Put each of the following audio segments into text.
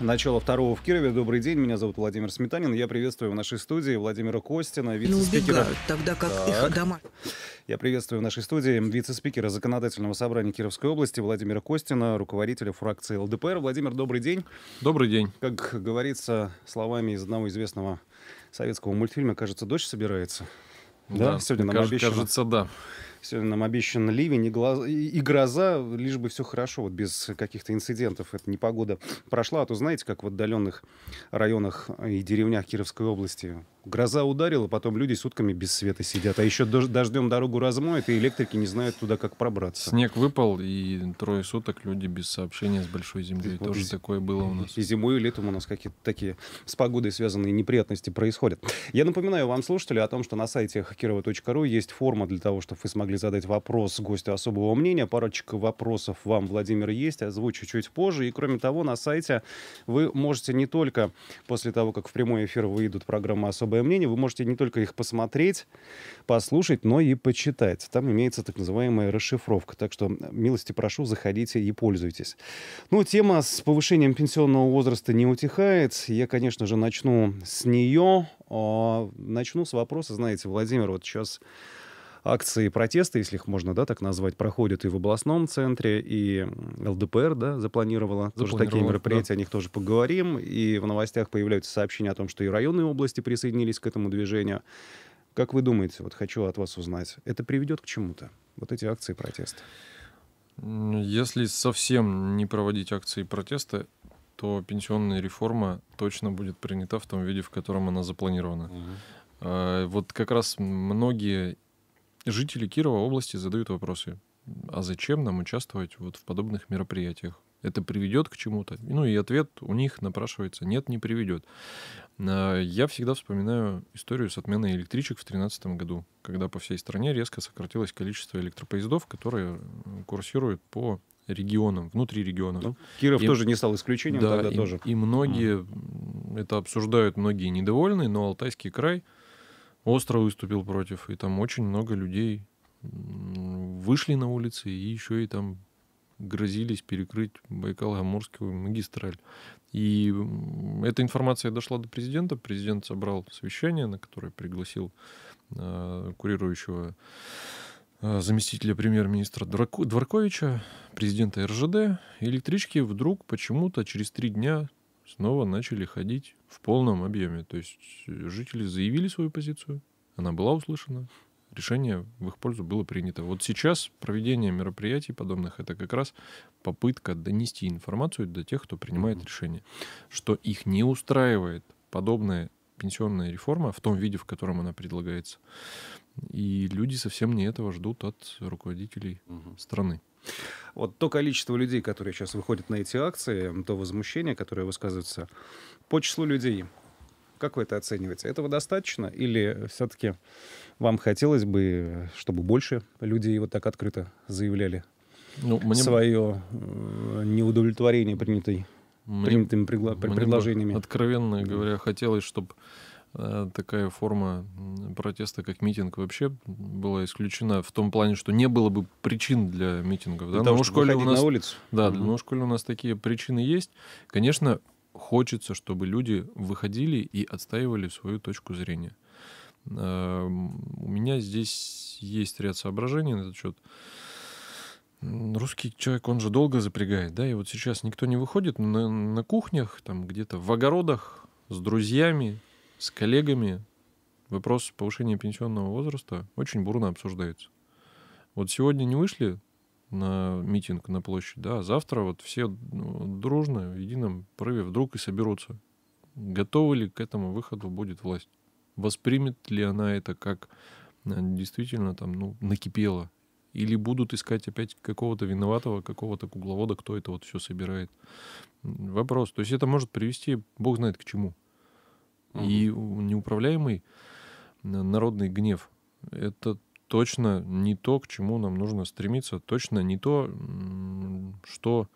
Начало второго в Кирове. Добрый день, меня зовут Владимир Сметанин. Я приветствую в нашей студии Владимира Костина, ну, вице-спикера... Ну, тогда как так. их дома. Я приветствую в нашей студии вице-спикера Законодательного собрания Кировской области Владимира Костина, руководителя фракции ЛДПР. Владимир, добрый день. Добрый день. Как говорится словами из одного известного советского мультфильма, кажется, дождь собирается. Да, да сегодня нам кажется, обещано. Кажется, да. Сегодня нам обещан ливень и, глаз... и гроза, лишь бы все хорошо, вот без каких-то инцидентов. Это не погода прошла, а то знаете, как в отдаленных районах и деревнях Кировской области гроза ударила, потом люди сутками без света сидят. А еще дождем дорогу размоет, и электрики не знают туда, как пробраться. Снег выпал, и трое суток люди без сообщения с большой землей. Вот Тоже и... такое было у нас. И зимой, и летом у нас какие-то такие с погодой связанные неприятности происходят. Я напоминаю вам, слушатели, о том, что на сайте хакирова.ру есть форма для того, чтобы вы смогли могли задать вопрос гостю особого мнения. Парочка вопросов вам, Владимир, есть. Озвучу чуть позже. И, кроме того, на сайте вы можете не только после того, как в прямой эфир выйдут программы «Особое мнение», вы можете не только их посмотреть, послушать, но и почитать. Там имеется так называемая расшифровка. Так что, милости прошу, заходите и пользуйтесь. Ну, тема с повышением пенсионного возраста не утихает. Я, конечно же, начну с нее. А, начну с вопроса, знаете, Владимир, вот сейчас акции протеста, если их можно да, так назвать, проходят и в областном центре, и ЛДПР да, запланировала, тоже такие мероприятия, да. о них тоже поговорим. И в новостях появляются сообщения о том, что и районные области присоединились к этому движению. Как вы думаете, вот хочу от вас узнать, это приведет к чему-то, вот эти акции протеста? Если совсем не проводить акции протеста, то пенсионная реформа точно будет принята в том виде, в котором она запланирована. Угу. Вот как раз многие жители Кирова области задают вопросы. А зачем нам участвовать вот в подобных мероприятиях? Это приведет к чему-то? Ну и ответ у них напрашивается «нет, не приведет». А, я всегда вспоминаю историю с отменой электричек в 2013 году, когда по всей стране резко сократилось количество электропоездов, которые курсируют по регионам, внутри регионов. Ну, Киров и, тоже не стал исключением да, тогда и, тоже. И многие, mm. это обсуждают, многие недовольны, но Алтайский край — Остро выступил против, и там очень много людей вышли на улицы и еще и там грозились перекрыть Байкал-Амурскую магистраль. И эта информация дошла до президента. Президент собрал совещание, на которое пригласил э, курирующего э, заместителя премьер-министра Дворковича, президента РЖД. И электрички вдруг почему-то через три дня снова начали ходить в полном объеме. То есть э, жители заявили свою позицию, она была услышана, решение в их пользу было принято. Вот сейчас проведение мероприятий подобных это как раз попытка донести информацию до тех, кто принимает решение, что их не устраивает подобная пенсионная реформа в том виде, в котором она предлагается. И люди совсем не этого ждут от руководителей угу. страны. Вот то количество людей, которые сейчас выходят на эти акции, то возмущение, которое высказывается, по числу людей, как вы это оцениваете? Этого достаточно? Или все-таки вам хотелось бы, чтобы больше людей вот так открыто заявляли ну, мне... свое э, неудовлетворение принятой, мне... принятыми предло... мне предложениями? Бы, откровенно говоря, хотелось, чтобы Э, такая форма протеста, как митинг, вообще была исключена в том плане, что не было бы причин для митингов. Для да? того, но чтобы у нас, на улицу. Да, угу. но в школе у нас такие причины есть. Конечно, хочется, чтобы люди выходили и отстаивали свою точку зрения. Эм, у меня здесь есть ряд соображений на этот счет русский человек, он же долго запрягает, да, и вот сейчас никто не выходит на, на кухнях, там где-то в огородах с друзьями, с коллегами вопрос повышения пенсионного возраста очень бурно обсуждается. Вот сегодня не вышли на митинг на площадь, да, а завтра вот все ну, дружно, в едином порыве вдруг и соберутся. Готовы ли к этому выходу будет власть? Воспримет ли она это как э, действительно там, ну, накипело? Или будут искать опять какого-то виноватого, какого-то кугловода, кто это вот все собирает? Вопрос. То есть это может привести, бог знает к чему. И неуправляемый народный гнев — это точно не то, к чему нам нужно стремиться, точно не то, что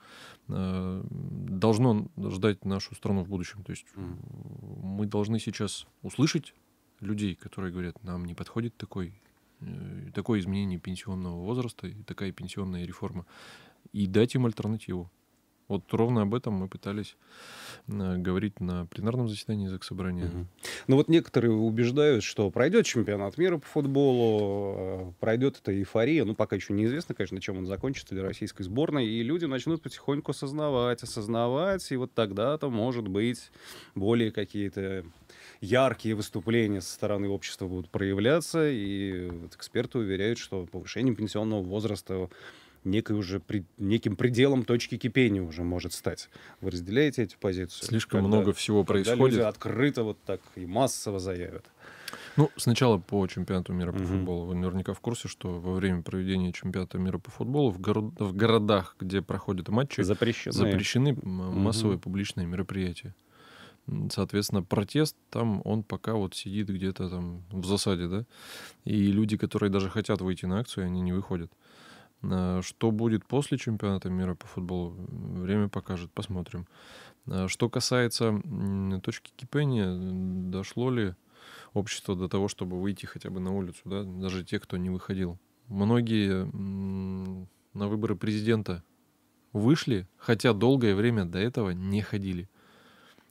э, должно ждать нашу страну в будущем. То есть мы должны сейчас услышать людей, которые говорят, нам не подходит такой, э, такое изменение пенсионного возраста и такая пенсионная реформа, и дать им альтернативу. Вот ровно об этом мы пытались э, говорить на пленарном заседании заксобрания. Угу. Ну вот некоторые убеждают, что пройдет чемпионат мира по футболу, э, пройдет эта эйфория, ну пока еще неизвестно, конечно, чем он закончится для российской сборной, и люди начнут потихоньку осознавать, осознавать, и вот тогда-то, может быть, более какие-то яркие выступления со стороны общества будут проявляться, и вот эксперты уверяют, что повышение пенсионного возраста некой уже при, неким пределом точки кипения уже может стать. Вы разделяете эти позиции? Слишком когда, много всего когда происходит. Люди открыто вот так и массово заявят. Ну, сначала по чемпионату мира по угу. футболу. Вы наверняка в курсе, что во время проведения чемпионата мира по футболу в, горо- в городах, где проходят матчи, запрещены, запрещены массовые угу. публичные мероприятия. Соответственно, протест там, он пока вот сидит где-то там в засаде, да? И люди, которые даже хотят выйти на акцию, они не выходят. Э, что будет после чемпионата мира по футболу, время покажет, посмотрим. Э, что касается точки кипения, дошло ли общество до того, чтобы выйти хотя бы на улицу, да, даже те, кто не выходил. Многие на выборы президента вышли, хотя долгое время до этого не ходили.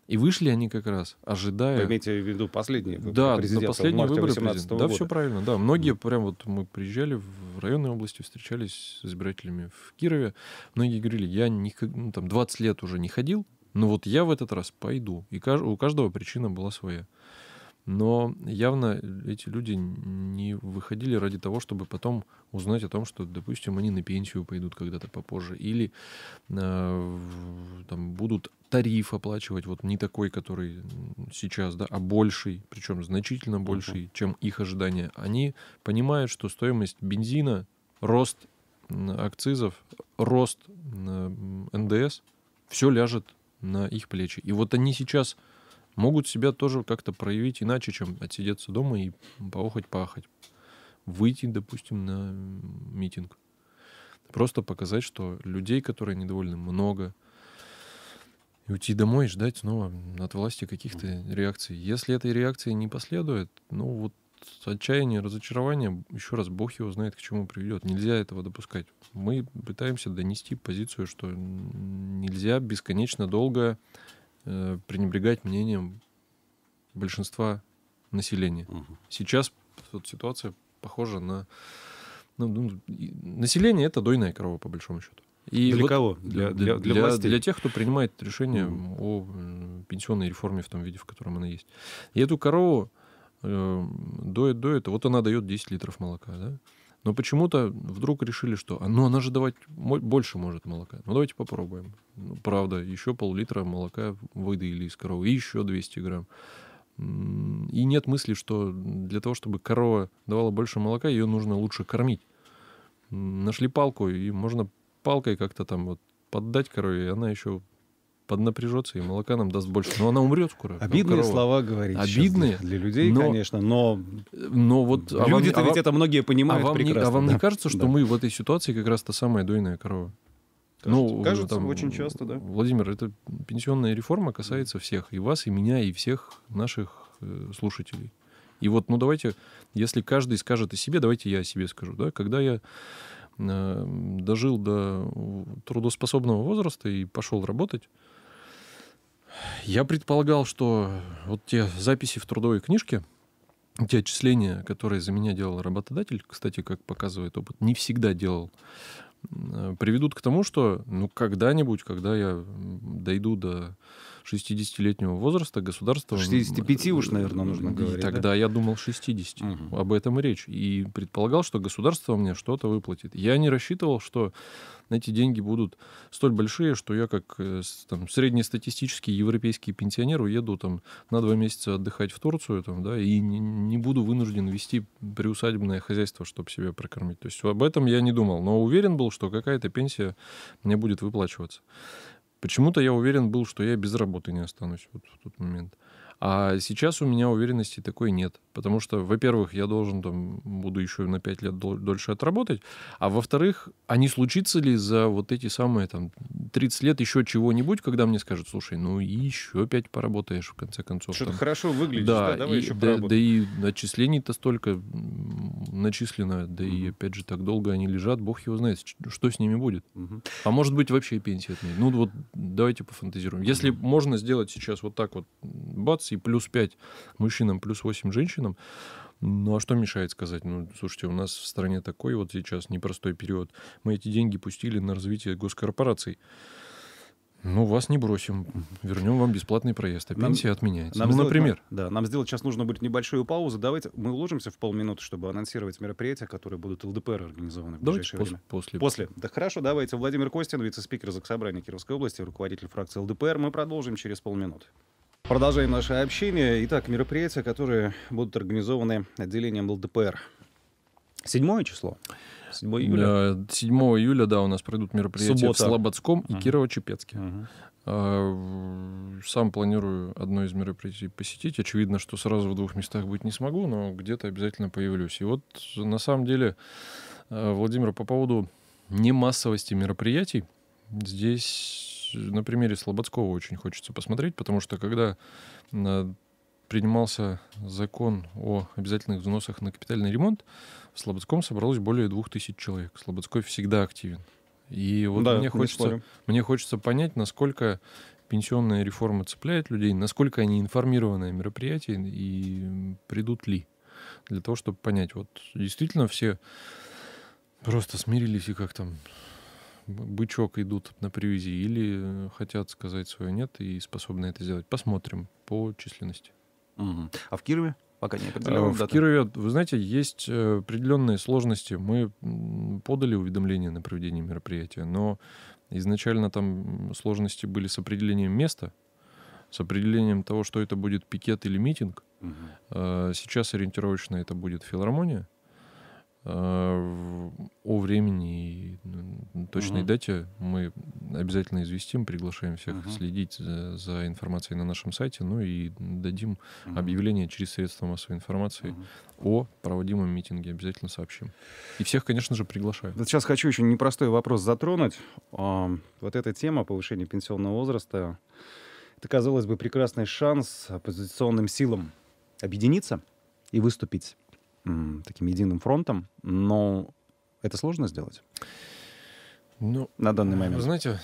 И вышли они как раз, ожидая... Вы имеете в виду последние выборы да, президента последние выборы президента. Да, все правильно. Да, многие прям вот мы приезжали в районной области, встречались с избирателями в Кирове. Многие говорили, я не, ну, там 20 лет уже не ходил, но вот я в этот раз пойду. И у каждого причина была своя. Но явно эти люди не выходили ради того, чтобы потом узнать о том, что, допустим, они на пенсию пойдут когда-то попозже, или э, там, будут тариф оплачивать, вот не такой, который сейчас, да, а больший, причем значительно больший, uh-huh. чем их ожидания. Они понимают, что стоимость бензина, рост акцизов, рост НДС, все ляжет на их плечи. И вот они сейчас могут себя тоже как-то проявить иначе, чем отсидеться дома и поохать-пахать. Выйти, допустим, на митинг. Просто показать, что людей, которые недовольны, много. И уйти домой и ждать снова от власти каких-то реакций. Если этой реакции не последует, ну вот отчаяние, разочарование, еще раз, бог его знает, к чему приведет. Нельзя этого допускать. Мы пытаемся донести позицию, что нельзя бесконечно долго Э, пренебрегать мнением большинства населения. Угу. Сейчас вот, ситуация похожа на... Ну, ну население — это дойная корова, по большому счету. И для вот кого? Для, для, для, для, властей? для тех, кто принимает решение mm. о э, пенсионной реформе в том виде, в котором она есть. И эту корову э, доет, доет, вот она дает 10 литров молока, да? Но почему-то вдруг решили, что «А, ну, она же давать больше может молока. Ну, давайте попробуем правда, еще пол-литра молока выдаили из коровы, и еще 200 грамм. И нет мысли, что для того, чтобы корова давала больше молока, ее нужно лучше кормить. Нашли палку, и можно палкой как-то там вот поддать корове, и она еще поднапряжется, и молока нам даст больше. Но она умрет скоро. А обидные слова говорить. Обидные. Для, для людей, но, конечно, но... Но вот... А люди-то а ведь а это многие понимают а вам прекрасно. Не, а вам да. не кажется, что да. мы в этой ситуации как раз та самая дойная корова? Ну, кажется, ну, кажется там, очень часто, да. Владимир, эта пенсионная реформа касается всех, и вас, и меня, и всех наших э, слушателей. И вот, ну давайте, если каждый скажет о себе, давайте я о себе скажу, да, когда я э, дожил до трудоспособного возраста и пошел работать, я предполагал, что вот те записи в трудовой книжке, те отчисления, которые за меня делал работодатель, кстати, как показывает опыт, не всегда делал Э, приведут к тому, что ну когда-нибудь, когда я дойду до 60-летнего возраста государство... 65 уж, э, наверное, нужно говорить. Тогда да? я думал 60. Угу. Об этом и речь. И предполагал, что государство мне что-то выплатит. Я не рассчитывал, что эти деньги будут столь большие, что я как э, там, среднестатистический европейский пенсионер уеду там, на два месяца отдыхать в Турцию там, да, и не, не буду вынужден вести приусадебное хозяйство, чтобы себя прокормить. То есть об этом я не думал, но уверен был, что какая-то пенсия мне будет выплачиваться. Почему-то я уверен был, что я без работы не останусь вот в тот момент. А сейчас у меня уверенности такой нет. Потому что, во-первых, я должен там, буду еще на 5 лет дольше отработать, а во-вторых, а не случится ли за вот эти самые там 30 лет еще чего-нибудь, когда мне скажут, слушай, ну еще 5 поработаешь в конце концов. Что-то там. хорошо выглядит. да, да давай и, еще да, да и отчислений-то столько начислено, да mm-hmm. и опять же так долго они лежат, бог его знает, что с ними будет. Mm-hmm. А может быть вообще пенсия отменит. Ну вот давайте пофантазируем. Если mm-hmm. можно сделать сейчас вот так вот, бац, и плюс 5 мужчинам, плюс 8 женщинам, рядом. Ну а что мешает сказать? Ну, слушайте, у нас в стране такой вот сейчас непростой период. Мы эти деньги пустили на развитие госкорпораций. Ну, вас не бросим. Вернем вам бесплатный проезд, а нам, отменяется. Нам ну, сделать, например. Да, нам сделать сейчас нужно будет небольшую паузу. Давайте мы уложимся в полминуты, чтобы анонсировать мероприятия, которые будут ЛДПР организованы в ближайшее давайте время. Пос, после. После. Да хорошо, давайте. Владимир Костин, вице-спикер Заксобрания Кировской области, руководитель фракции ЛДПР. Мы продолжим через полминуты. Продолжаем наше общение. Итак, мероприятия, которые будут организованы отделением ЛДПР. Седьмое число. 7 июля. 7 э, июля, да, у нас пройдут мероприятия Суббота. в Слободском и Кирово-Чепецке. uh Сам планирую одно из мероприятий посетить. Очевидно, что сразу в двух местах быть не смогу, но где-то обязательно появлюсь. И вот на самом деле, э, Владимир, по поводу немассовости мероприятий, здесь на примере Слободского очень хочется посмотреть, потому что когда э, принимался закон о обязательных взносах на капитальный ремонт, в Слободском собралось более двух тысяч человек. Слободской всегда активен. И вот да, мне, хочется, мне хочется понять, насколько пенсионная реформа цепляет людей, насколько они информированы о мероприятии и придут ли. Для того, чтобы понять, вот действительно все просто смирились и как там бычок идут на привязи или э, хотят сказать свое нет и способны это сделать. Посмотрим по численности. Угу. А в Кирове? Пока не определенно. Э, в даты. Кирове, вы знаете, есть э, определенные сложности. Мы подали уведомление на проведение мероприятия, но изначально там сложности были с определением места, с определением того, что это будет пикет или митинг. Угу. Сейчас ориентировочно это будет филармония. Э, о времени и точной угу. дате мы обязательно известим, приглашаем всех угу. следить за, за информацией на нашем сайте, ну и дадим угу. объявление через средства массовой информации угу. о проводимом митинге, обязательно сообщим. И всех, конечно же, приглашаем. Вот сейчас хочу еще непростой вопрос затронуть. Вот эта тема повышения пенсионного возраста, это, казалось бы, прекрасный шанс оппозиционным силам объединиться и выступить таким единым фронтом, но это сложно сделать ну, на данный момент. Вы знаете,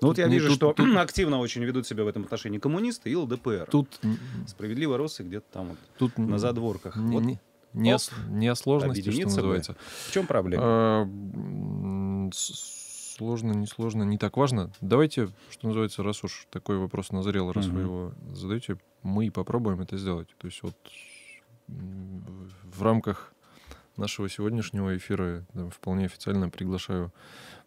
ну вот я вижу, тут, что тут, активно очень ведут себя в этом отношении коммунисты и ЛДПР. Тут справедливо росы где-то там вот тут, на задворках. Не, вот, не, не, оп, не о сложности, что называется. Вы. В чем проблема? А, сложно, не сложно, не так важно. Давайте, что называется, раз уж такой вопрос назрел, раз угу. вы его задаете, мы попробуем это сделать. То есть вот в рамках нашего сегодняшнего эфира вполне официально приглашаю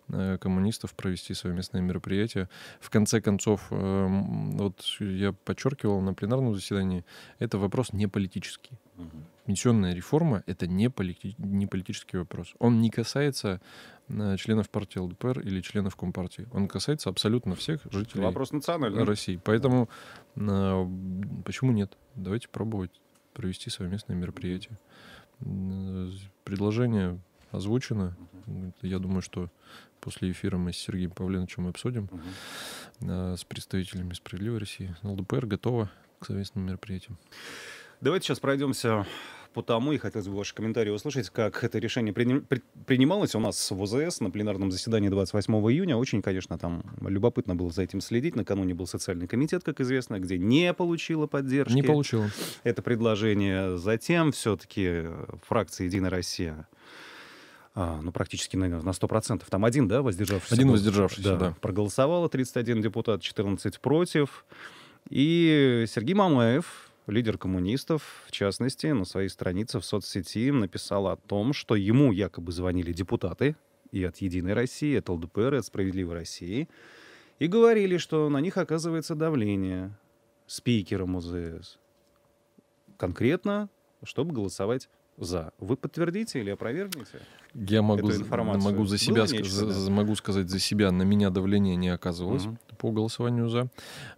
э, коммунистов провести совместное мероприятие. В конце концов, э, вот я подчеркивал на пленарном заседании, это вопрос не политический. Пенсионная реформа — это не, полити... не политический вопрос. Он не касается э, членов партии ЛДПР или членов Компартии. Он касается абсолютно всех жителей вопрос национальный. России. Поэтому почему нет? Давайте пробовать провести совместное мероприятие. Предложение озвучено. Я думаю, что после эфира мы с Сергеем Павленовичем обсудим угу. с представителями «Справедливой России». ЛДПР готова к совместным мероприятиям. Давайте сейчас пройдемся потому и хотелось бы ваши комментарии услышать, как это решение принималось у нас в ОЗС на пленарном заседании 28 июня. Очень, конечно, там любопытно было за этим следить. Накануне был социальный комитет, как известно, где не получила поддержки. Не получила. Это предложение. Затем все-таки э, фракция «Единая Россия» А, ну, практически, на на 100%. Там один, да, воздержавшийся? Один воздержавшийся, да. да. Проголосовало 31 депутат, 14 против. И Сергей Мамаев, лидер коммунистов, в частности, на своей странице в соцсети написал о том, что ему якобы звонили депутаты и от «Единой России», и от ЛДПР, и от «Справедливой России», и говорили, что на них оказывается давление спикера МУЗС. Конкретно, чтобы голосовать за. Вы подтвердите или опровергнете? Я могу, эту информацию? могу за себя нечто, за, да? могу сказать за себя. На меня давление не оказывалось угу. по голосованию за.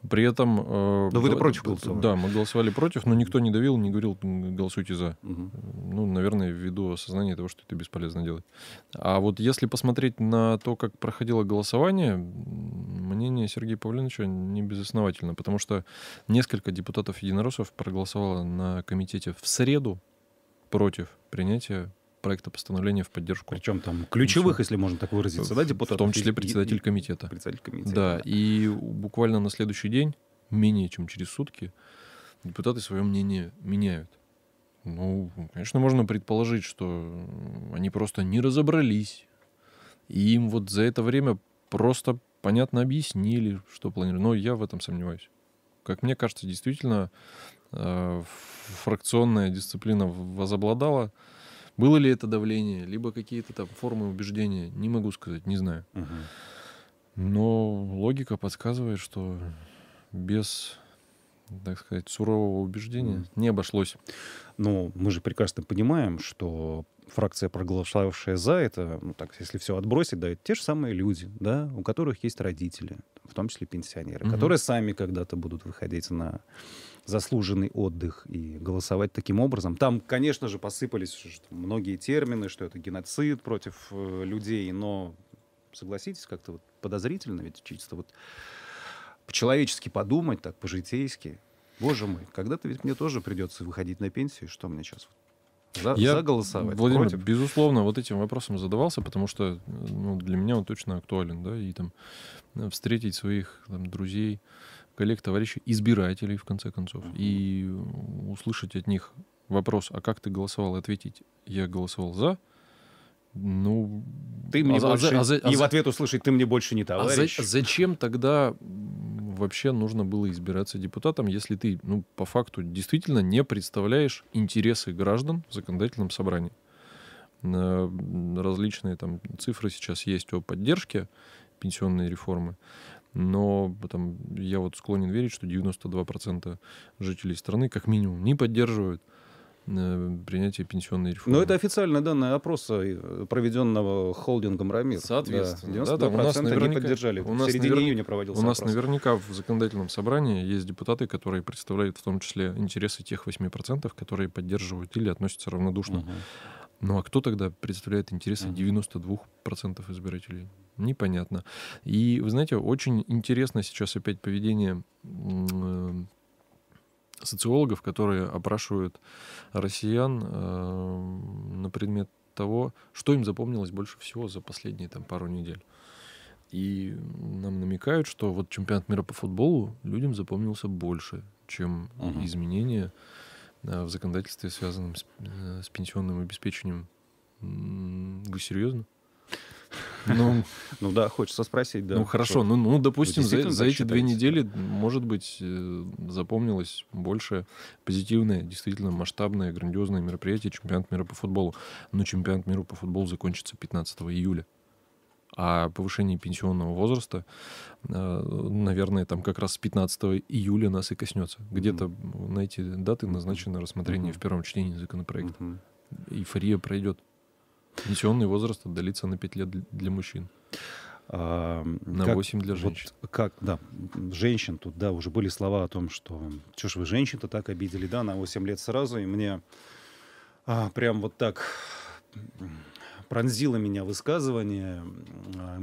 При этом. Э, но вы против голосовали? Да, мы голосовали против, но никто не давил, не говорил голосуйте за. Угу. Ну, наверное, ввиду осознания того, что это бесполезно делать. А вот если посмотреть на то, как проходило голосование, мнение Сергея Павленовича не безосновательно, потому что несколько депутатов единороссов проголосовало на комитете в среду против принятия проекта постановления в поддержку. Причем там ключевых, Причем, если можно так выразиться, в, да, депутатов? В том числе председатель комитета. Председатель комитета. Да, да, и буквально на следующий день, менее чем через сутки, депутаты свое мнение меняют. Ну, конечно, можно предположить, что они просто не разобрались. И им вот за это время просто понятно объяснили, что планировали. Но я в этом сомневаюсь. Как мне кажется, действительно, Э, фракционная дисциплина возобладала. Было ли это давление, либо какие-то там формы убеждения, не могу сказать, не знаю. Угу. Но логика подсказывает, что без так сказать, сурового убеждения mm. не обошлось. Но ну, мы же прекрасно понимаем, что фракция, проголосовавшая за это, ну, так, если все отбросить, да, это те же самые люди, да, у которых есть родители, в том числе пенсионеры, угу. которые сами когда-то будут выходить на заслуженный отдых и голосовать таким образом. Там, конечно же, посыпались многие термины, что это геноцид против э, людей, но согласитесь, как-то вот подозрительно, ведь чисто вот по-человечески подумать, так по-житейски. Боже мой, когда-то ведь мне тоже придется выходить на пенсию, что мне сейчас вот за, я, за голосовать. Владимир, против? безусловно, вот этим вопросом задавался, потому что ну, для меня он точно актуален, да, и там э, встретить своих там, друзей, коллег, товарищей, избирателей, в конце концов, и услышать от них вопрос, а как ты голосовал, и ответить, я голосовал за, ну, ты мне а, а больше, а за, а и в ответ услышать, ты мне больше не товарищ. А за, зачем тогда вообще нужно было избираться депутатом, если ты, ну, по факту, действительно не представляешь интересы граждан в законодательном собрании. Э, различные там цифры сейчас есть о поддержке пенсионной реформы, но там, я вот склонен верить, что 92% жителей страны как минимум не поддерживают – Э, принятия пенсионной реформы. Но это официально данные опроса, э, проведенного холдингом «Рамир». Соответственно. Да, 92% да, не поддержали. У нас в середине наверняка, июня проводился У нас опрос. наверняка в законодательном собрании есть депутаты, которые представляют в том числе интересы тех 8%, которые поддерживают или относятся равнодушно. Угу. Ну а кто тогда представляет интересы угу. 92% избирателей? Непонятно. И, вы знаете, очень интересно сейчас опять поведение э, социологов, которые опрашивают россиян э, на предмет того, что им запомнилось больше всего за последние там, пару недель. И нам намекают, что вот чемпионат мира по футболу людям запомнился больше, чем угу. изменения э, в законодательстве, связанном с, э, с пенсионным обеспечением. Вы серьезно? Ну, ну да, хочется спросить, да. Ну хорошо, ну, ну допустим, за, за эти две недели, может быть, э, запомнилось больше позитивное, действительно масштабное, грандиозное мероприятие чемпионат мира по футболу. Но чемпионат мира по футболу закончится 15 июля а повышение пенсионного возраста, э, наверное, там как раз с 15 июля нас и коснется. Где-то mm-hmm. на эти даты назначено рассмотрение mm-hmm. в первом чтении законопроекта. Mm-hmm. Эйфория пройдет. Пенсионный возраст отдалится на 5 лет для мужчин. А, на как, 8 для женщин. Вот, как, да, женщин тут, да, уже были слова о том, что что ж вы женщин-то так обидели, да, на 8 лет сразу, и мне а, прям вот так пронзило меня высказывание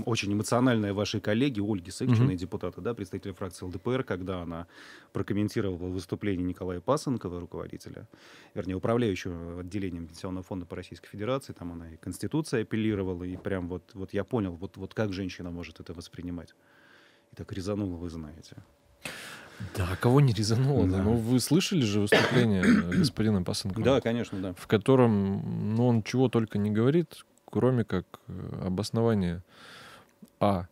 очень эмоциональное вашей коллеги Ольги Сыкчиной, mm-hmm. депутата, да, представителя фракции ЛДПР, когда она прокомментировала выступление Николая Пасынкова, руководителя, вернее, управляющего отделением Пенсионного фонда по Российской Федерации, там она и Конституция апеллировала, и прям вот, вот я понял, вот, вот как женщина может это воспринимать. И так резануло, вы знаете. Да, кого не резануло, да. да. Ну, вы слышали же выступление э, господина Пасынкова? Да, конечно, да. В котором ну, он чего только не говорит, кроме как э, обоснования А,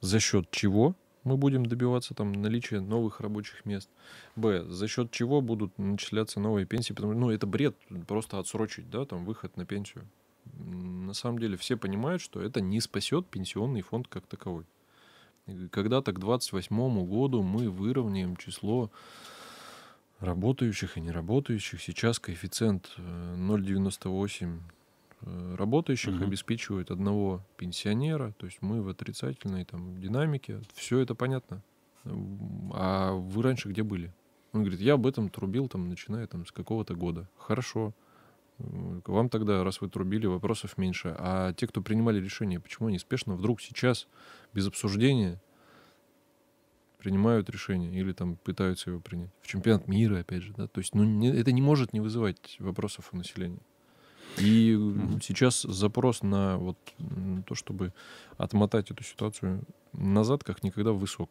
за счет чего мы будем добиваться там наличия новых рабочих мест. Б. За счет чего будут начисляться новые пенсии? Потому ну, это бред просто отсрочить, да, там выход на пенсию. На самом деле все понимают, что это не спасет пенсионный фонд как таковой. Когда-то к 28 году мы выровняем число работающих и неработающих. Сейчас коэффициент 0,98 э, Э, работающих угу. обеспечивает одного пенсионера, то есть мы в отрицательной там, динамике, все это понятно. А вы раньше где были? Он говорит, я об этом трубил, там, начиная там, с какого-то года. Хорошо. Э, вам тогда, раз вы трубили, вопросов меньше. А те, кто принимали решение, почему они спешно вдруг сейчас, без обсуждения, принимают решение или там пытаются его принять? В чемпионат мира, опять же, да? То есть ну, не, это не может не вызывать вопросов у населения. И угу. сейчас запрос на вот то, чтобы отмотать эту ситуацию назад, как никогда высок.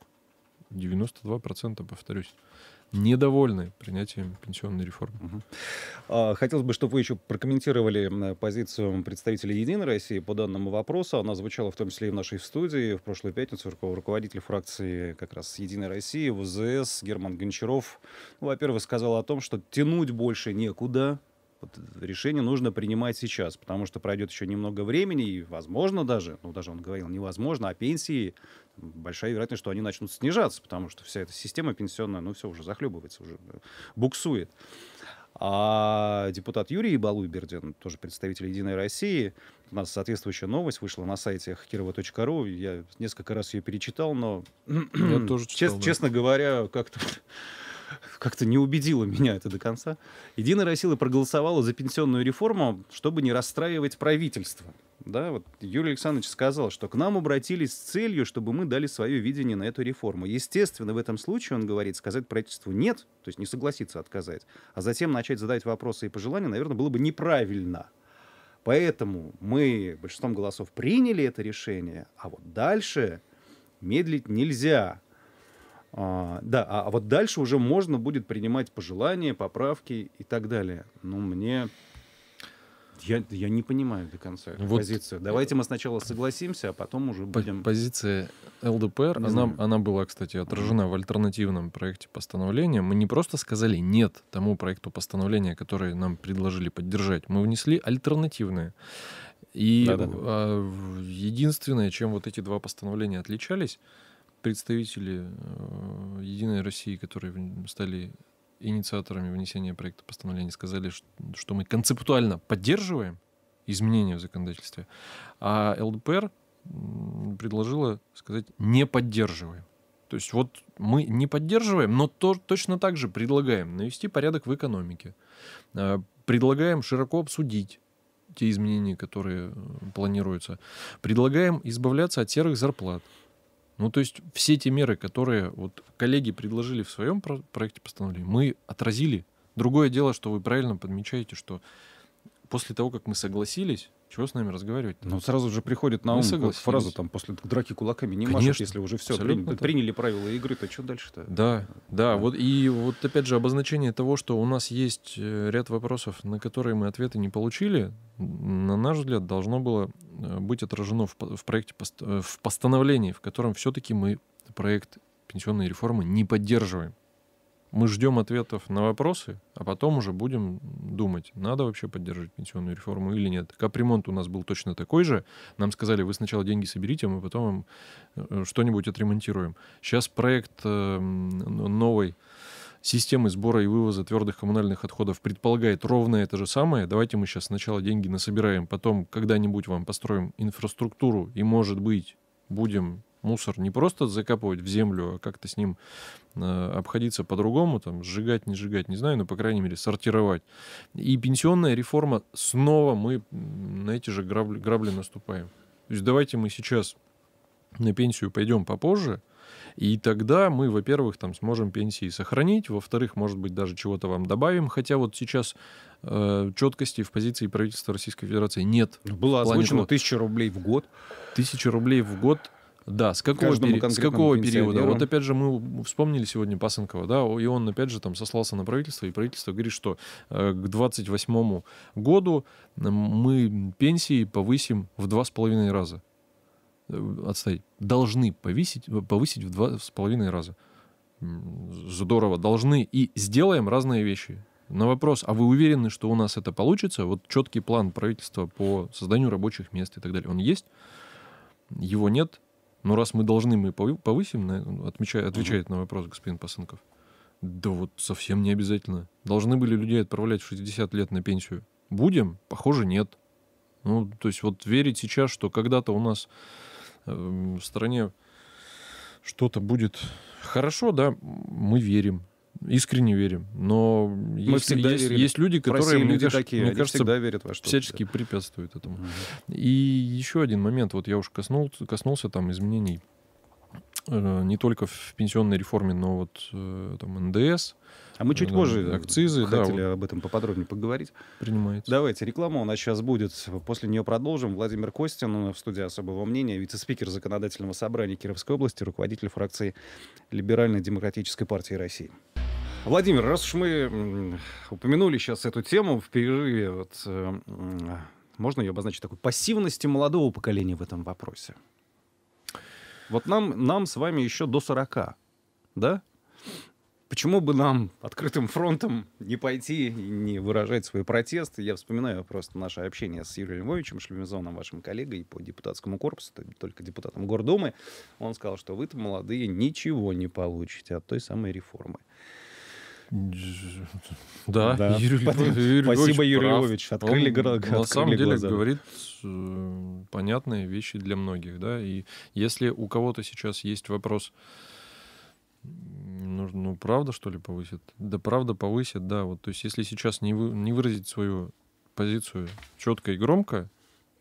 92%, повторюсь, недовольны принятием пенсионной реформы. А, хотелось бы, чтобы вы еще прокомментировали позицию представителей «Единой России» по данному вопросу. Она звучала в том числе и в нашей студии в прошлую пятницу. Руководитель фракции как раз «Единой России» в ВЗС Герман Гончаров, ну, во-первых, сказал о том, что тянуть больше некуда, решение нужно принимать сейчас, потому что пройдет еще немного времени, и, возможно, даже, ну, даже он говорил, невозможно, а пенсии, большая вероятность, что они начнут снижаться, потому что вся эта система пенсионная, ну, все уже захлебывается, уже э, буксует. А депутат Юрий Балуйбердин, тоже представитель «Единой России», у нас соответствующая новость вышла на сайте хакирова.ру. Я несколько раз ее перечитал, но, Я тоже читал, чест, да. честно говоря, как-то как-то не убедила меня это до конца. Единая Россия проголосовала за пенсионную реформу, чтобы не расстраивать правительство. Да, вот Юрий Александрович сказал, что к нам обратились с целью, чтобы мы дали свое видение на эту реформу. Естественно, в этом случае, он говорит, сказать правительству «нет», то есть не согласиться отказать, а затем начать задавать вопросы и пожелания, наверное, было бы неправильно. Поэтому мы большинством голосов приняли это решение, а вот дальше медлить нельзя. А, да, а вот дальше уже можно будет принимать пожелания, поправки и так далее. Ну, мне... Я, я не понимаю до конца вот позицию. Давайте мы сначала согласимся, а потом уже будем... Позиция ЛДПР, она, она была, кстати, отражена в альтернативном проекте постановления. Мы не просто сказали «нет» тому проекту постановления, который нам предложили поддержать. Мы внесли альтернативные. И Да-да. А, единственное, чем вот эти два постановления отличались, представители э, Единой России, которые стали инициаторами внесения проекта постановления, сказали, что мы концептуально поддерживаем изменения в законодательстве, а ЛДПР предложила сказать «не поддерживаем». То есть вот мы не поддерживаем, но то, точно так же предлагаем навести порядок в экономике, э, предлагаем широко обсудить те изменения, которые э, планируются, предлагаем избавляться от серых зарплат, ну, то есть все те меры, которые вот коллеги предложили в своем про- проекте постановления, мы отразили. Другое дело, что вы правильно подмечаете, что после того, как мы согласились, чего с нами разговаривать Ну, сразу же приходит на ум фраза там после драки кулаками не Конечно, если уже все при, так. приняли правила игры, то что дальше-то? Да, да, да, вот и вот опять же обозначение того, что у нас есть э, ряд вопросов, на которые мы ответы не получили, на наш взгляд, должно было э, быть отражено в, в проекте э, в постановлении, в котором все-таки мы проект пенсионной реформы не поддерживаем мы ждем ответов на вопросы, а потом уже будем думать, надо вообще поддерживать пенсионную реформу или нет. Капремонт у нас был точно такой же. Нам сказали, вы сначала деньги соберите, а мы потом э, что-нибудь отремонтируем. Сейчас проект э, новой системы сбора и вывоза твердых коммунальных отходов предполагает ровно это же самое. Давайте мы сейчас сначала деньги насобираем, потом когда-нибудь вам построим инфраструктуру и, может быть, будем мусор не просто закапывать в землю, а как-то с ним э, обходиться по-другому, там, сжигать, не сжигать, не знаю, но, по крайней мере, сортировать. И пенсионная реформа, снова мы на эти же грабли, грабли наступаем. То есть давайте мы сейчас на пенсию пойдем попозже, и тогда мы, во-первых, там сможем пенсии сохранить, во-вторых, может быть, даже чего-то вам добавим, хотя вот сейчас э, четкости в позиции правительства Российской Федерации нет. Было озвучено плане... тысяча рублей в год. Тысяча рублей в год да, с какого, пери... с какого периода? Вот опять же мы вспомнили сегодня Пасынкова, да, и он опять же там сослался на правительство, и правительство говорит, что э, к 28 году мы пенсии повысим в два с половиной раза. Э, отстоять. Должны повысить, э, повысить в два с половиной раза. Здорово. Должны. И сделаем разные вещи. На вопрос, а вы уверены, что у нас это получится? Вот четкий план правительства по созданию рабочих мест и так далее, он есть? Его нет ну, раз мы должны, мы повысим, на, ну, отвечает угу. на вопрос господин Пасынков. Да вот совсем не обязательно. Должны были людей отправлять в 60 лет на пенсию. Будем? Похоже, нет. Ну, то есть вот верить сейчас, что когда-то у нас эм, в стране что-то будет хорошо, да, мы верим. Искренне верим. Но Мы есть, всегда есть, есть люди, которые, мне, люди кажется, такие, мне кажется, всегда верят во что всячески препятствуют этому. Mm-hmm. И еще один момент, вот я уж коснулся, коснулся там изменений Э, не только в пенсионной реформе, но вот э, там НДС. А мы чуть да, э, позже акцизы, хотели да, об этом поподробнее поговорить. Принимается. Давайте, реклама у нас сейчас будет. После нее продолжим. Владимир Костин в студии «Особого мнения», вице-спикер Законодательного собрания Кировской области, руководитель фракции Либеральной демократической партии России. Владимир, раз уж мы упомянули сейчас эту тему в перерыве, вот, можно ее обозначить такой пассивности молодого поколения в этом вопросе? Вот нам, нам с вами еще до 40, да? Почему бы нам открытым фронтом не пойти и не выражать свой протест? Я вспоминаю просто наше общение с Юрием Львовичем Шлемезоном, вашим коллегой по депутатскому корпусу, только депутатом Гордумы. Он сказал, что вы-то молодые, ничего не получите от той самой реформы. Да, да. Юрий, Львович, Юрий Львович Спасибо, Юрий Львович. Открыли, Он, открыли На самом деле глаза. говорит э, понятные вещи для многих. да. И если у кого-то сейчас есть вопрос, ну, ну правда, что ли, повысит? Да правда повысит, да. Вот, то есть если сейчас не, вы, не выразить свою позицию четко и громко,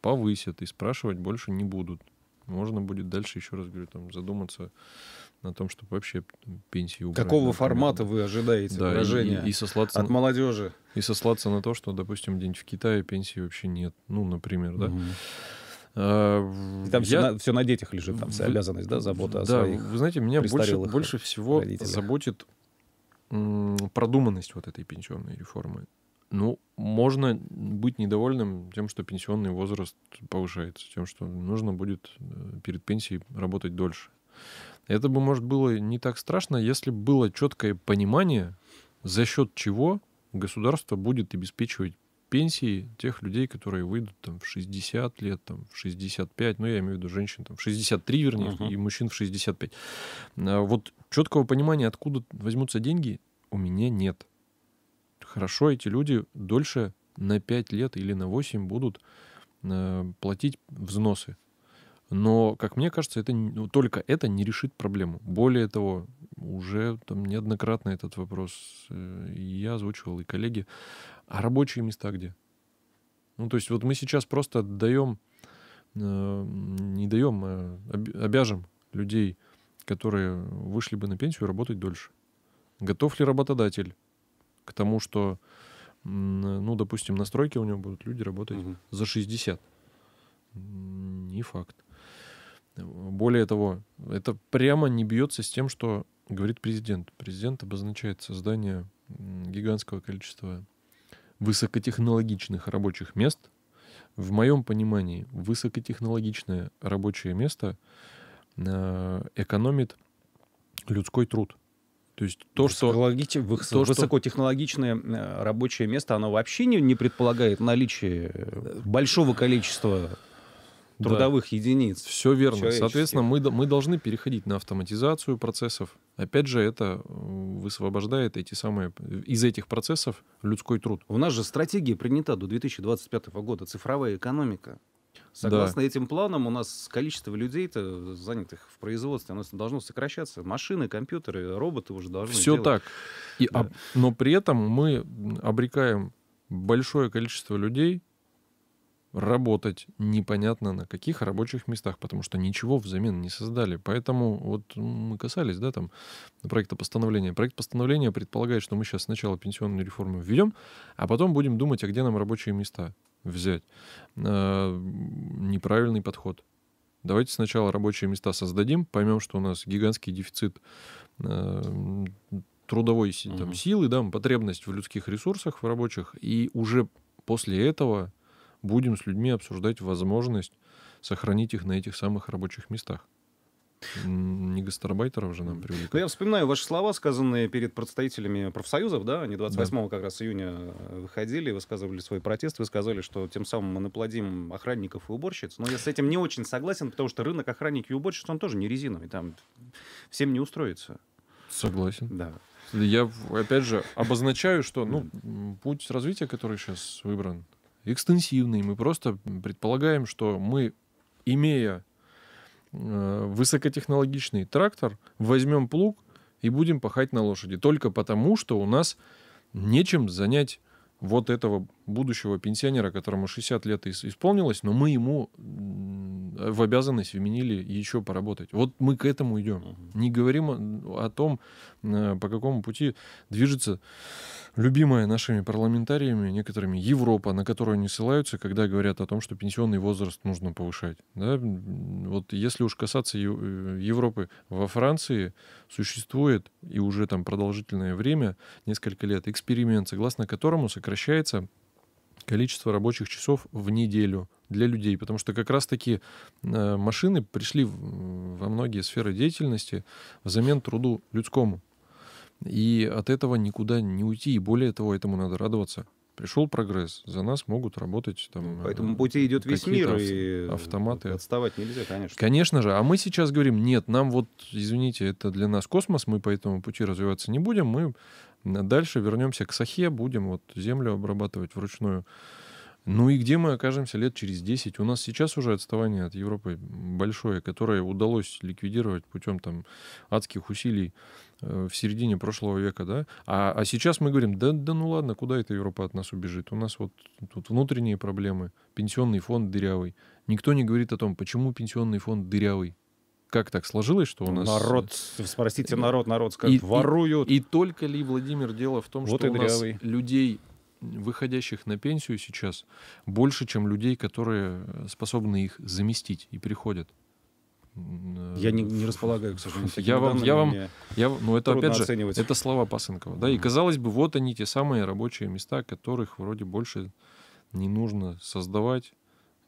повысят и спрашивать больше не будут. Можно будет дальше, еще раз говорю, там, задуматься на том, чтобы вообще пенсию убрать. Какого например. формата вы ожидаете да, выражения и, и, сослаться от на, молодежи? И сослаться на то, что, допустим, где-нибудь в Китае пенсии вообще нет. Ну, например, да. Угу. А, там я... все, на, все на детях лежит, там вся обязанность, да, забота да, о своих вы знаете, меня больше, больше всего родителях. заботит продуманность вот этой пенсионной реформы. Ну, можно быть недовольным тем, что пенсионный возраст повышается, тем, что нужно будет э, перед пенсией работать дольше. Это бы, может, было не так страшно, если было четкое понимание, за счет чего государство будет обеспечивать пенсии тех людей, которые выйдут там в 60 лет, там в 65, ну я имею в виду женщин там в 63, вернее, uh-huh. и мужчин в 65. А вот четкого понимания, откуда возьмутся деньги, у меня нет. Хорошо, эти люди дольше на 5 лет или на 8 будут а, платить взносы но, как мне кажется, это, ну, только это не решит проблему. Более того, уже там неоднократно этот вопрос э, я озвучивал, и коллеги. А рабочие места где? Ну, то есть вот мы сейчас просто даем, э, не даем, а обяжем людей, которые вышли бы на пенсию, работать дольше. Готов ли работодатель к тому, что, ну, допустим, на стройке у него будут люди работать угу. за 60? Не факт. Более того, это прямо не бьется с тем, что говорит президент. Президент обозначает создание гигантского количества высокотехнологичных рабочих мест. В моем понимании, высокотехнологичное рабочее место э, экономит людской труд. То есть то, что... высокотехнологичное э, рабочее место, оно вообще не, не предполагает наличие э, большого количества трудовых да. единиц. Все верно. Соответственно, мы, мы должны переходить на автоматизацию процессов. Опять же, это высвобождает эти самые, э, из этих процессов людской труд. У нас же стратегия принята до 2025 года, цифровая экономика. Согласно да. этим планам, у нас количество людей, занятых в производстве, оно должно сокращаться. Машины, компьютеры, роботы уже должны Все делать. так. И, да. об, но при этом мы обрекаем большое количество людей работать непонятно на каких рабочих местах, потому что ничего взамен не создали. Поэтому вот мы касались, да, там, проекта постановления. Проект постановления предполагает, что мы сейчас сначала пенсионную реформу введем, а потом будем думать, а где нам рабочие места взять. Э, неправильный подход. Давайте сначала рабочие места создадим, поймем, что у нас гигантский дефицит а, трудовой там, угу. силы, да, потребность в людских ресурсах, в рабочих, и уже после этого будем с людьми обсуждать возможность сохранить их на этих самых рабочих местах. Не гастарбайтеров же нам привлекать. Ну, я вспоминаю ваши слова, сказанные перед представителями профсоюзов, да, они 28 да. как раз июня э, выходили, высказывали свой протест, вы сказали, что тем самым мы наплодим охранников и уборщиц. Но я с этим не очень согласен, потому что рынок охранники и уборщиц, он тоже не резиновый, там всем не устроится. Согласен. Да. Я, опять же, обозначаю, что ну, путь развития, который сейчас выбран, экстенсивный. Мы просто предполагаем, что мы, имея э, высокотехнологичный трактор, возьмем плуг и будем пахать на лошади. Только потому, что у нас нечем занять вот этого будущего пенсионера, которому 60 лет исполнилось, но мы ему в обязанность вменили еще поработать. Вот мы к этому идем. Не говорим о том, э, по какому пути движется любимая нашими парламентариями, некоторыми Европа, на которую они ссылаются, когда говорят о том, что пенсионный возраст нужно повышать. Да? Вот если уж касаться э, Европы, во Франции существует и уже там продолжительное время, несколько лет, эксперимент, согласно которому сокращается количество рабочих часов в неделю для людей, потому что как раз-таки э, машины пришли во многие сферы деятельности взамен труду людскому. И от этого никуда не уйти. И более того, этому надо радоваться. Пришел прогресс, за нас могут работать там. Ну, э, по пути идет весь мир и автоматы. Отставать нельзя, конечно. Конечно же. А мы сейчас говорим, нет, нам вот, извините, это для нас космос, мы по этому пути развиваться не будем, мы дальше вернемся к Сахе, будем вот землю обрабатывать вручную. Ну и где мы окажемся лет через 10? У нас сейчас уже отставание от Европы большое, которое удалось ликвидировать путем там адских усилий Э, в середине прошлого века, да? А, а сейчас мы говорим, да, да ну ладно, куда эта Европа от нас убежит? У нас вот тут внутренние проблемы, пенсионный фонд дырявый. Никто не говорит о том, почему пенсионный фонд дырявый. Как так сложилось, что у нас... Народ, э, спросите э, народ, народ скажет, и, воруют. И, и только ли, Владимир, дело в том, вот что у дырявый. нас людей, выходящих на пенсию сейчас, больше, чем людей, которые способны их заместить и приходят. Я не, не располагаю, к сожалению. Я вам, я вам, я, ну это опять же, оценивать. это слова Пасынкова, да, и казалось бы, вот они те самые рабочие места, которых вроде больше не нужно создавать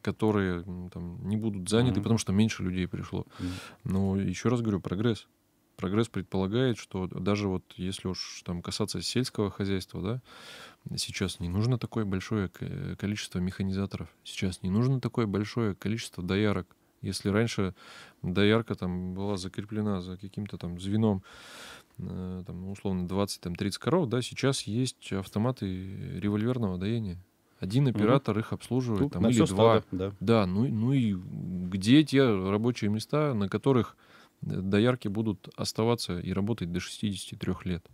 которые там, не будут заняты, mm-hmm. потому что меньше людей пришло. Mm-hmm. Но еще раз говорю, прогресс. Прогресс предполагает, что даже вот если уж там касаться сельского хозяйства, да, сейчас не нужно такое большое э, количество механизаторов, сейчас не нужно такое большое количество доярок, если раньше доярка там была закреплена за каким-то там звеном, э, там, условно, 20-30 коров, да, сейчас есть автоматы револьверного доения. Один оператор угу. их обслуживает, Тут там, или два. Стадо, да. да, ну, ну и где те рабочие места, на которых доярки будут оставаться и работать до 63 лет?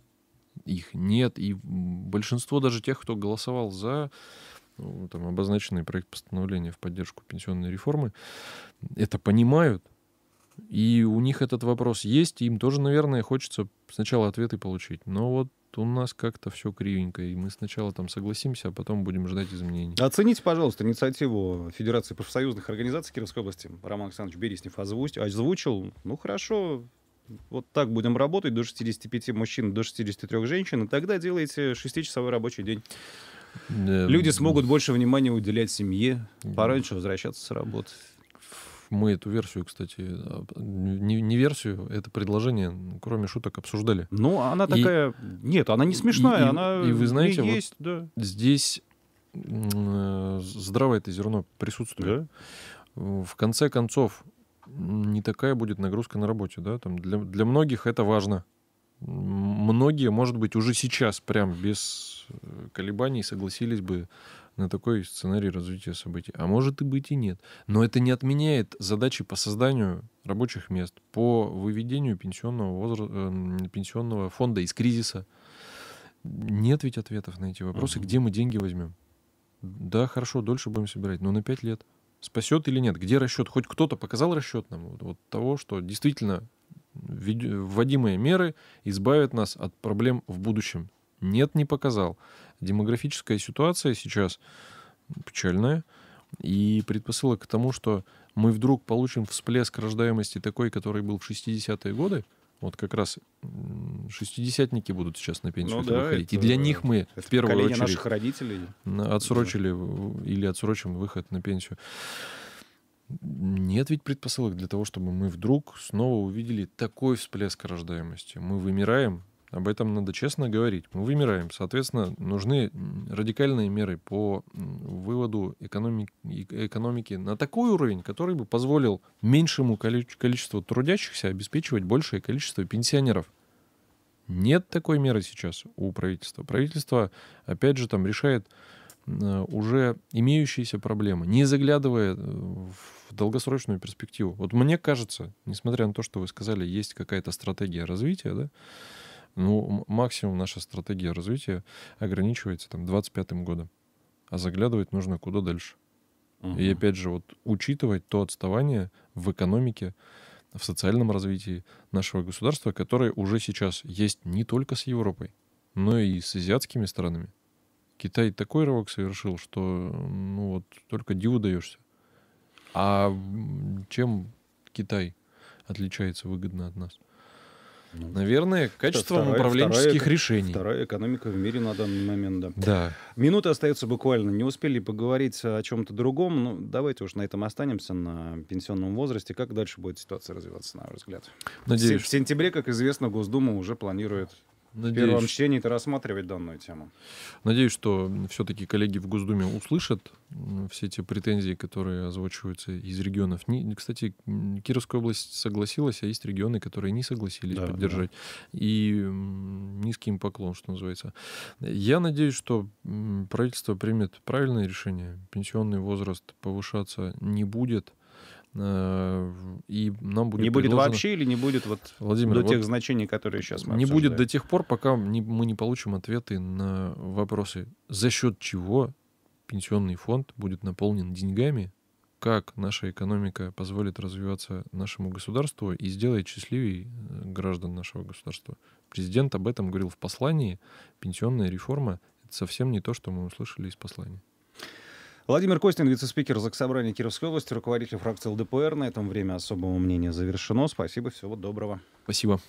Их нет, и большинство даже тех, кто голосовал за ну, там обозначенный проект постановления в поддержку пенсионной реформы, это понимают, и у них этот вопрос есть, и им тоже, наверное, хочется сначала ответы получить. Но вот у нас как-то все кривенько, и мы сначала там согласимся, а потом будем ждать изменений. Оцените, пожалуйста, инициативу Федерации профсоюзных организаций Кировской области. Роман Александрович Береснев озвучил, озвучил. Ну хорошо, вот так будем работать, до 65 мужчин, до 63 женщин, и тогда делайте 6-часовой рабочий день. Да. Э, Люди смогут больше внимания уделять семье, пораньше возвращаться с работы. Мы эту версию, кстати, не, не версию, это предложение, кроме шуток, обсуждали. Ну, она такая... И, Нет, она не смешная, и, она... И вы знаете, вот да. здесь э, здравое это зерно присутствует. Да? В конце концов, не такая будет нагрузка на работе, да? Там для, для многих это важно многие, может быть, уже сейчас прям без э, колебаний согласились бы на такой сценарий развития событий. А может и быть и нет. Но это не отменяет задачи по созданию рабочих мест, по выведению пенсионного, возра... Э, пенсионного фонда из кризиса. Нет ведь ответов на эти вопросы. Угу. Где мы деньги возьмем? Да, хорошо, дольше будем собирать, но на 5 лет. Спасет или нет? Где расчет? Хоть кто-то показал расчет нам вот, вот того, что действительно вводимые меры избавят нас от проблем в будущем. Нет, не показал. Демографическая ситуация сейчас печальная, и предпосылок к тому, что мы вдруг получим всплеск рождаемости такой, который был в 60-е годы, вот как раз шестидесятники будут сейчас на пенсию ну, да, выходить. Это, и для них мы это в первую очередь наших родителей отсрочили да. или отсрочим выход на пенсию. Нет ведь предпосылок для того, чтобы мы вдруг снова увидели такой всплеск рождаемости. Мы вымираем, об этом надо честно говорить. Мы вымираем. Соответственно, нужны радикальные меры по выводу экономики, э, экономики на такой уровень, который бы позволил меньшему количеству трудящихся обеспечивать большее количество пенсионеров. Нет такой меры сейчас у правительства. Правительство, опять же, там решает э, уже имеющиеся проблемы, не заглядывая э, в в долгосрочную перспективу. Вот мне кажется, несмотря на то, что вы сказали, есть какая-то стратегия развития, да, ну, максимум наша стратегия развития ограничивается там 25-м годом. А заглядывать нужно куда дальше. Угу. И опять же, вот учитывать то отставание в экономике, в социальном развитии нашего государства, которое уже сейчас есть не только с Европой, но и с азиатскими странами. Китай такой рывок совершил, что ну вот только диву даешься. А чем Китай отличается выгодно от нас? Ну, Наверное, качеством вторая, управленческих вторая, решений. Вторая экономика в мире на данный момент, да. Да. Минуты остаются буквально. Не успели поговорить о чем-то другом. Ну, давайте уж на этом останемся, на пенсионном возрасте. Как дальше будет ситуация развиваться, на ваш взгляд? Надеюсь. В сентябре, как известно, Госдума уже планирует Надеюсь, в первом чтении это рассматривать данную тему. Надеюсь, что все-таки коллеги в Госдуме услышат все те претензии, которые озвучиваются из регионов. Не, кстати, Кировская область согласилась, а есть регионы, которые не согласились да, поддержать. Да. И низким им поклон, что называется. Я надеюсь, что правительство примет правильное решение. Пенсионный возраст повышаться не будет. Э, и нам будет не будет вообще или не будет вот Владимир, до вот тех значений, которые сейчас мы не обсуждаем? будет до тех пор, пока мы не получим ответы на вопросы за счет чего пенсионный фонд будет наполнен деньгами, как наша экономика позволит развиваться нашему государству и сделает счастливее э, граждан нашего государства. Президент об этом говорил в послании. Пенсионная реформа — это совсем не то, что мы услышали из послания. Владимир Костин, вице-спикер Заксобрания Кировской области, руководитель фракции ЛДПР. На этом время особого мнения завершено. Спасибо, всего доброго. Спасибо.